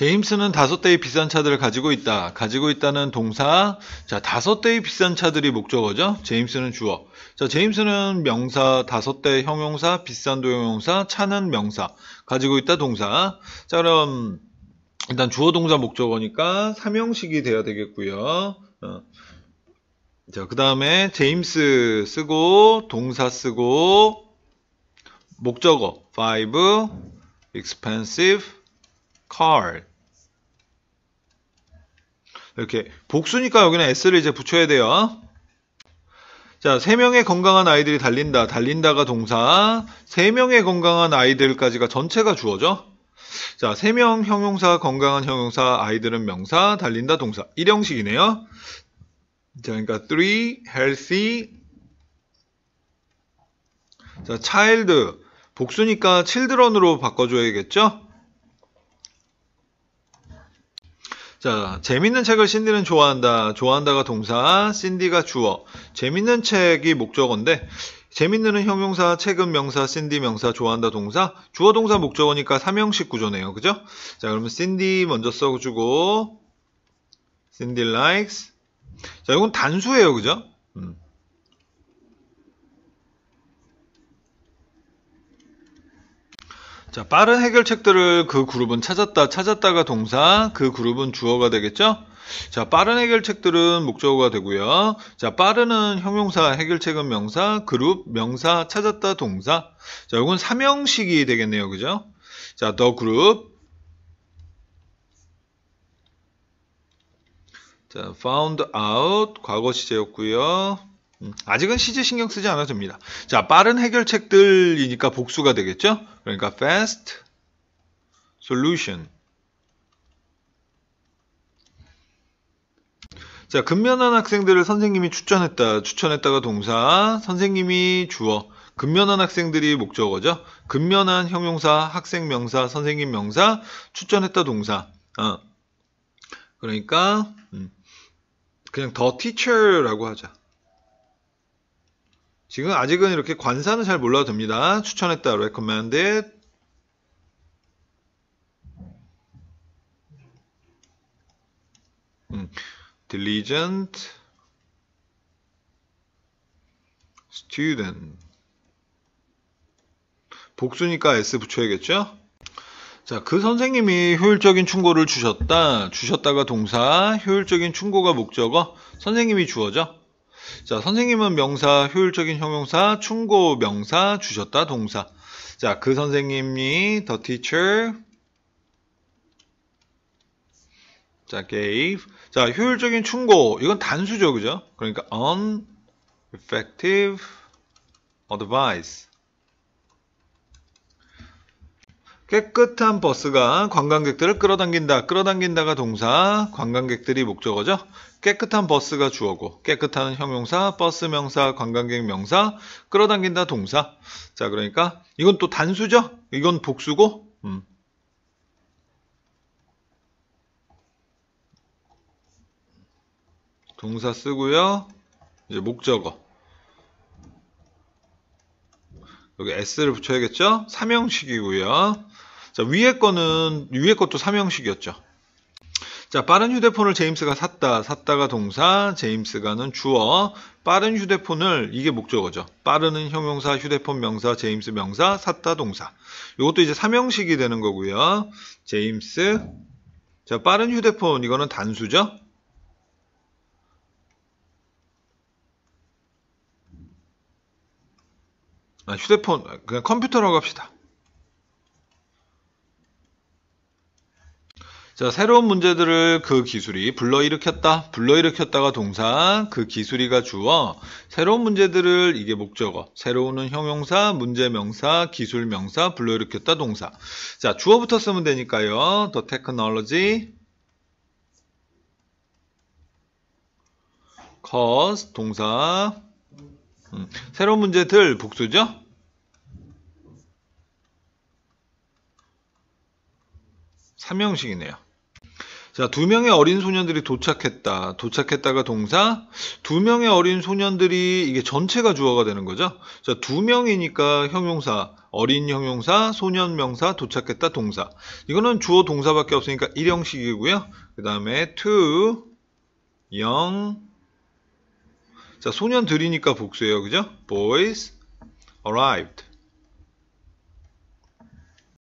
제임스는 다섯 대의 비싼 차들을 가지고 있다. 가지고 있다는 동사. 자, 다섯 대의 비싼 차들이 목적어죠. 제임스는 주어. 자, 제임스는 명사, 다섯 대 형용사, 비싼 도형용사, 차는 명사. 가지고 있다 동사. 자, 그럼 일단 주어 동사 목적어니까 삼형식이 돼야 되겠고요. 어. 자, 그 다음에 제임스 쓰고 동사 쓰고 목적어 5 expensive car. 이렇게 복수니까 여기는 s를 이제 붙여야 돼요. 자, 세 명의 건강한 아이들이 달린다. 달린다가 동사. 세 명의 건강한 아이들까지가 전체가 주어져 자, 세 명 형용사, 건강한 형용사, 아이들은 명사, 달린다 동사. 일형식이네요. 자, 그러니까 three healthy 자, child 복수니까 children으로 바꿔 줘야겠죠? 자, 재밌는 책을 신디는 좋아한다. 좋아한다가 동사, 신디가 주어. 재밌는 책이 목적어인데, 재밌는은 형용사, 책은 명사, 신디 명사, 좋아한다 동사, 주어 동사 목적어니까 3형식 구조네요. 그죠? 자, 그러면 신디 먼저 써주고, 신디 likes. 자, 이건 단수예요. 그죠? 음. 자, 빠른 해결책들을 그 그룹은 찾았다. 찾았다가 동사, 그 그룹은 주어가 되겠죠? 자, 빠른 해결책들은 목적어가 되고요. 자, 빠른은 형용사, 해결책은 명사, 그룹, 명사, 찾았다, 동사. 자, 이건 삼형식이 되겠네요. 그죠? 자, 더 그룹. 자, found out 과거 시제였고요. 음, 아직은 시제 신경 쓰지 않아도 됩니다. 자, 빠른 해결책들이니까 복수가 되겠죠? 그러니까 fast solution. 자, 근면한 학생들을 선생님이 추천했다. 추천했다가 동사, 선생님이 주어. 근면한 학생들이 목적어죠. 근면한 형용사, 학생 명사, 선생님 명사, 추천했다 동사. 어. 그러니까 음. 그냥 더 티처라고 하자. 지금 아직은 이렇게 관사는 잘 몰라도 됩니다. 추천했다, recommended. 음, diligent student 복수니까 s 붙여야겠죠? 자, 그 선생님이 효율적인 충고를 주셨다. 주셨다가 동사, 효율적인 충고가 목적어, 선생님이 주어져. 자, 선생님은 명사, 효율적인 형용사, 충고 명사, 주셨다 동사. 자, 그 선생님이 the teacher 자, gave. 자, 효율적인 충고. 이건 단수죠. 그죠? 그러니까 o n e f f e c t i v e advice. 깨끗한 버스가 관광객들을 끌어당긴다. 끌어당긴다가 동사, 관광객들이 목적어죠. 깨끗한 버스가 주어고, 깨끗한 형용사, 버스 명사, 관광객 명사, 끌어당긴다 동사. 자, 그러니까 이건 또 단수죠. 이건 복수고. 음. 동사 쓰고요. 이제 목적어. 여기 s를 붙여야겠죠? 삼형식이고요. 자, 위에 거는 위에 것도 삼형식이었죠. 자, 빠른 휴대폰을 제임스가 샀다. 샀다가 동사, 제임스가는 주어. 빠른 휴대폰을 이게 목적어죠. 빠르는 형용사, 휴대폰 명사, 제임스 명사, 샀다 동사. 이것도 이제 삼형식이 되는 거고요. 제임스. 자, 빠른 휴대폰 이거는 단수죠. 아, 휴대폰 그냥 컴퓨터라고 합시다. 자, 새로운 문제들을 그 기술이 불러일으켰다. 불러일으켰다가 동사, 그 기술이가 주어, 새로운 문제들을 이게 목적어, 새로운은 형용사, 문제명사, 기술명사, 불러일으켰다 동사. 자, 주어부터 쓰면 되니까요. The technology cause 동사. 음, 새로운 문제들 복수죠? 3형식이네요. 자, 두 명의 어린 소년들이 도착했다. 도착했다가 동사. 두 명의 어린 소년들이 이게 전체가 주어가 되는 거죠. 자, 두 명이니까 형용사, 어린 형용사, 소년 명사, 도착했다 동사. 이거는 주어 동사밖에 없으니까 일형식이고요 그다음에 to 영 자, 소년들이니까 복수예요. 그죠? boys arrived.